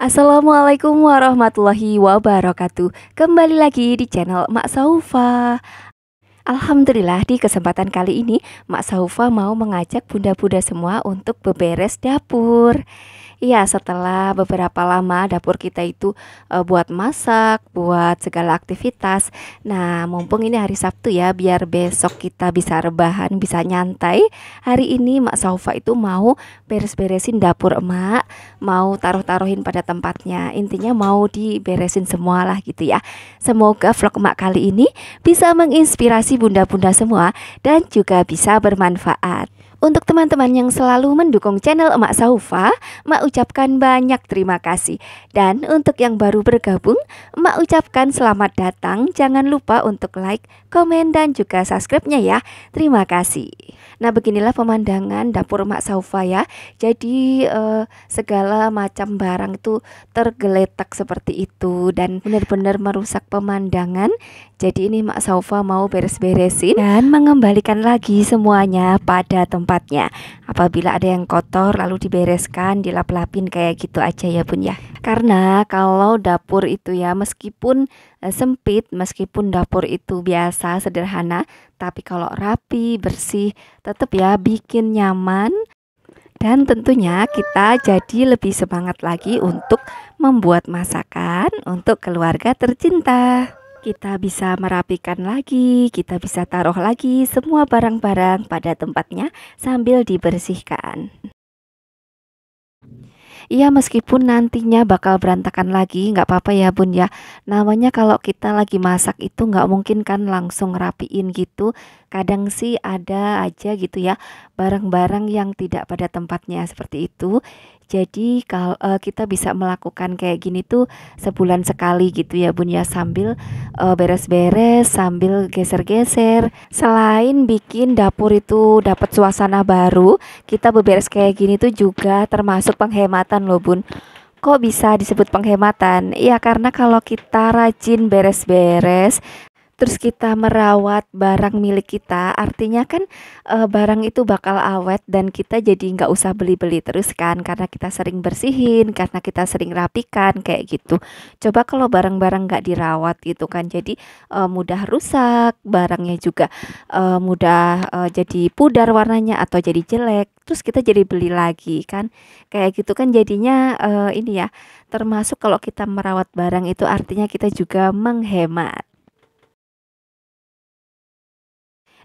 Assalamualaikum warahmatullahi wabarakatuh Kembali lagi di channel Mak Saufa Alhamdulillah di kesempatan kali ini Mak Saufa mau mengajak bunda-bunda semua untuk beberes dapur Iya, setelah beberapa lama dapur kita itu e, buat masak, buat segala aktivitas. Nah, mumpung ini hari Sabtu ya, biar besok kita bisa rebahan, bisa nyantai. Hari ini Mak Saufa itu mau beres-beresin dapur emak, mau taruh-taruhin pada tempatnya. Intinya mau diberesin semua lah gitu ya. Semoga vlog emak kali ini bisa menginspirasi bunda-bunda semua dan juga bisa bermanfaat. Untuk teman-teman yang selalu mendukung channel Emak Saufa, Emak ucapkan banyak terima kasih. Dan untuk yang baru bergabung, Emak ucapkan selamat datang. Jangan lupa untuk like, komen, dan juga subscribe-nya ya. Terima kasih. Nah beginilah pemandangan dapur Emak Saufa ya. Jadi eh, segala macam barang itu tergeletak seperti itu dan benar-benar merusak pemandangan. Jadi ini Emak Saufa mau beres-beresin dan mengembalikan lagi semuanya pada tempat tempatnya. Apabila ada yang kotor lalu dibereskan, dilap-lapin kayak gitu aja ya Bun ya. Karena kalau dapur itu ya meskipun eh, sempit, meskipun dapur itu biasa sederhana, tapi kalau rapi, bersih, tetap ya bikin nyaman dan tentunya kita jadi lebih semangat lagi untuk membuat masakan untuk keluarga tercinta kita bisa merapikan lagi, kita bisa taruh lagi semua barang-barang pada tempatnya sambil dibersihkan. Iya meskipun nantinya bakal berantakan lagi nggak apa-apa ya bun ya Namanya kalau kita lagi masak itu nggak mungkin kan langsung rapiin gitu Kadang sih ada aja gitu ya barang-barang yang tidak pada tempatnya seperti itu jadi kalau uh, eh, kita bisa melakukan kayak gini tuh sebulan sekali gitu ya Bun ya sambil beres eh, beres-beres, sambil geser-geser. Selain bikin dapur itu dapat suasana baru, kita beberes kayak gini tuh juga termasuk penghematan loh Bun. Kok bisa disebut penghematan? Ya karena kalau kita rajin beres-beres, terus kita merawat barang milik kita, artinya kan e, barang itu bakal awet dan kita jadi nggak usah beli-beli terus kan, karena kita sering bersihin, karena kita sering rapikan kayak gitu. Coba kalau barang-barang nggak dirawat gitu kan, jadi e, mudah rusak, barangnya juga e, mudah e, jadi pudar warnanya atau jadi jelek, terus kita jadi beli lagi kan, kayak gitu kan jadinya e, ini ya, termasuk kalau kita merawat barang itu artinya kita juga menghemat.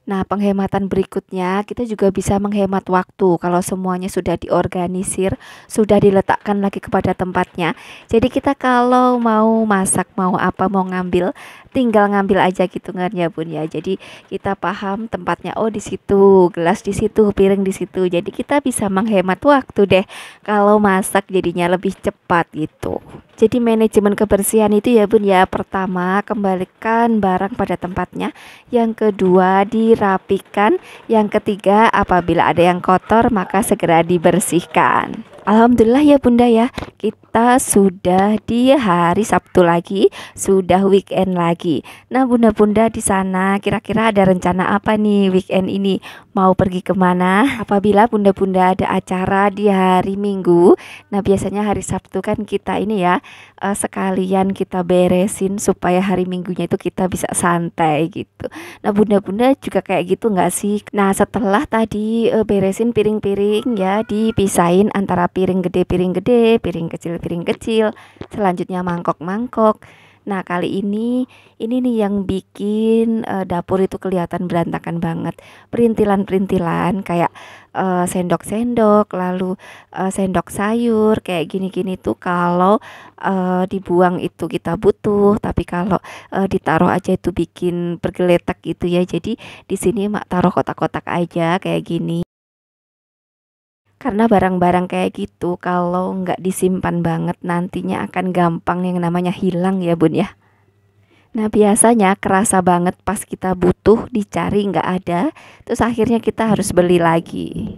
Nah, penghematan berikutnya kita juga bisa menghemat waktu kalau semuanya sudah diorganisir, sudah diletakkan lagi kepada tempatnya. Jadi kita kalau mau masak, mau apa, mau ngambil, tinggal ngambil aja gitu kan ya Bun ya. Jadi kita paham tempatnya oh di situ, gelas di situ, piring di situ. Jadi kita bisa menghemat waktu deh kalau masak jadinya lebih cepat gitu. Jadi manajemen kebersihan itu ya Bun ya, pertama kembalikan barang pada tempatnya, yang kedua di dirapikan. Yang ketiga, apabila ada yang kotor maka segera dibersihkan. Alhamdulillah ya Bunda ya Kita sudah di hari Sabtu lagi Sudah weekend lagi Nah Bunda-Bunda di sana kira-kira ada rencana apa nih weekend ini Mau pergi kemana? Apabila Bunda-Bunda ada acara di hari Minggu Nah biasanya hari Sabtu kan kita ini ya eh, Sekalian kita beresin supaya hari Minggunya itu kita bisa santai gitu Nah Bunda-Bunda juga kayak gitu nggak sih? Nah setelah tadi eh, beresin piring-piring ya Dipisahin antara piring gede, piring gede, piring kecil, piring kecil, selanjutnya mangkok-mangkok. Nah, kali ini ini nih yang bikin uh, dapur itu kelihatan berantakan banget. Perintilan-perintilan kayak eh, sendok-sendok, lalu uh, sendok sayur kayak gini-gini tuh kalau uh, dibuang itu kita butuh, tapi kalau uh, ditaruh aja itu bikin pergeletak gitu ya. Jadi di sini mak taruh kotak-kotak aja kayak gini karena barang-barang kayak gitu kalau nggak disimpan banget nantinya akan gampang yang namanya hilang ya bun ya Nah biasanya kerasa banget pas kita butuh dicari nggak ada Terus akhirnya kita harus beli lagi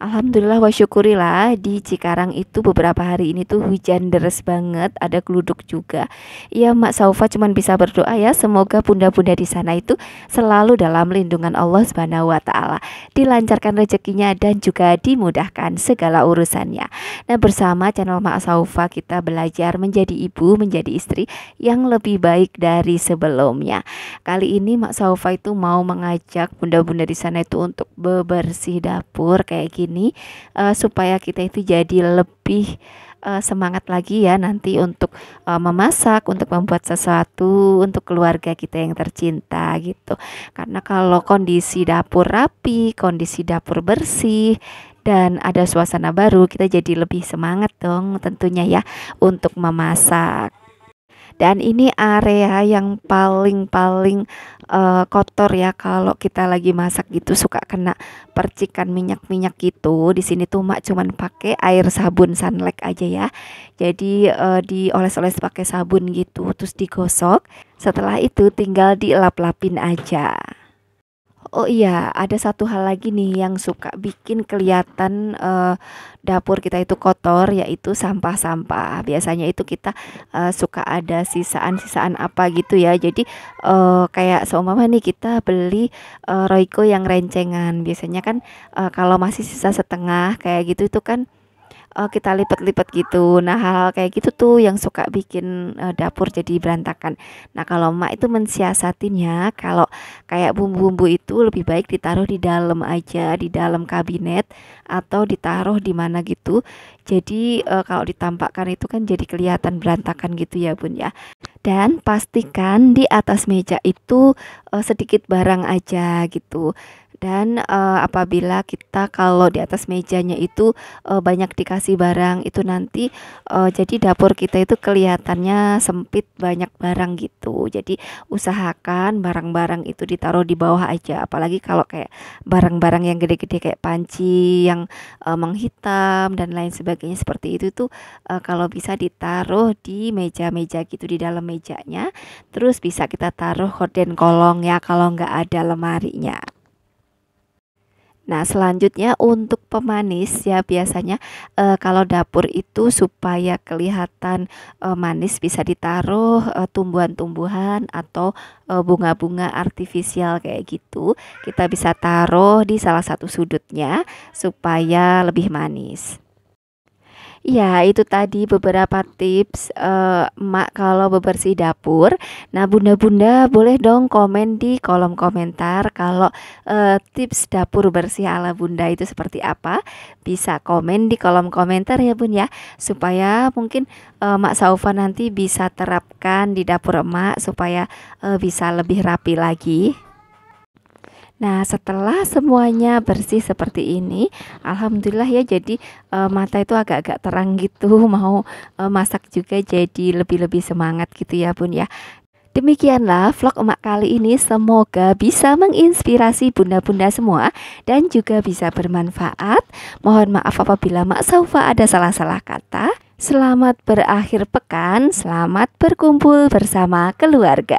Alhamdulillah wa syukurilah di Cikarang itu beberapa hari ini tuh hujan deras banget, ada geluduk juga. Iya Mak Saufa cuma bisa berdoa ya semoga bunda-bunda di sana itu selalu dalam lindungan Allah Subhanahu wa taala, dilancarkan rezekinya dan juga dimudahkan segala urusannya. Nah, bersama channel Mak Saufa kita belajar menjadi ibu, menjadi istri yang lebih baik dari sebelumnya. Kali ini Mak Saufa itu mau mengajak bunda-bunda di sana itu untuk bebersih dapur kayak gini ini uh, supaya kita itu jadi lebih uh, semangat lagi ya nanti untuk uh, memasak, untuk membuat sesuatu untuk keluarga kita yang tercinta gitu. Karena kalau kondisi dapur rapi, kondisi dapur bersih dan ada suasana baru, kita jadi lebih semangat dong tentunya ya untuk memasak. Dan ini area yang paling-paling uh, kotor ya kalau kita lagi masak gitu suka kena percikan minyak-minyak gitu. Di sini tuh mak cuman pakai air sabun Sunlight aja ya. Jadi uh, dioles-oles pakai sabun gitu terus digosok. Setelah itu tinggal dilap-lapin aja. Oh iya, ada satu hal lagi nih yang suka bikin kelihatan uh, dapur kita itu kotor, yaitu sampah-sampah. Biasanya itu kita uh, suka ada sisaan-sisaan apa gitu ya. Jadi uh, kayak seumpama nih kita beli uh, Royco yang rencengan, biasanya kan uh, kalau masih sisa setengah kayak gitu itu kan uh, kita lipat-lipat gitu. Nah, hal-hal kayak gitu tuh yang suka bikin uh, dapur jadi berantakan. Nah, kalau emak itu mensiasatinya kalau kayak bumbu-bumbu itu lebih baik ditaruh di dalam aja, di dalam kabinet atau ditaruh di mana gitu. Jadi uh, kalau ditampakkan itu kan jadi kelihatan berantakan gitu ya, Bun ya. Dan pastikan di atas meja itu uh, sedikit barang aja gitu dan uh, apabila kita kalau di atas mejanya itu uh, banyak dikasih barang itu nanti uh, jadi dapur kita itu kelihatannya sempit banyak barang gitu jadi usahakan barang-barang itu ditaruh di bawah aja apalagi kalau kayak barang-barang yang gede-gede kayak panci yang uh, menghitam dan lain sebagainya seperti itu tuh uh, kalau bisa ditaruh di meja-meja gitu di dalam mejanya terus bisa kita taruh korden kolong ya kalau nggak ada lemarinya Nah, selanjutnya untuk pemanis ya biasanya e, kalau dapur itu supaya kelihatan e, manis bisa ditaruh e, tumbuhan-tumbuhan atau bunga-bunga artifisial kayak gitu. Kita bisa taruh di salah satu sudutnya supaya lebih manis. Ya, itu tadi beberapa tips eh, emak uh, kalau bebersih dapur. Nah, bunda-bunda boleh dong komen di kolom komentar kalau uh, tips dapur bersih ala bunda itu seperti apa. Bisa komen di kolom komentar ya bun ya, supaya mungkin uh, mak Saufa nanti bisa terapkan di dapur emak supaya uh, bisa lebih rapi lagi. Nah, setelah semuanya bersih seperti ini, alhamdulillah ya jadi e, mata itu agak-agak terang gitu, mau e, masak juga jadi lebih-lebih semangat gitu ya, Bun ya. Demikianlah vlog emak kali ini semoga bisa menginspirasi bunda-bunda semua dan juga bisa bermanfaat. Mohon maaf apabila mak Saufa ada salah-salah kata. Selamat berakhir pekan, selamat berkumpul bersama keluarga.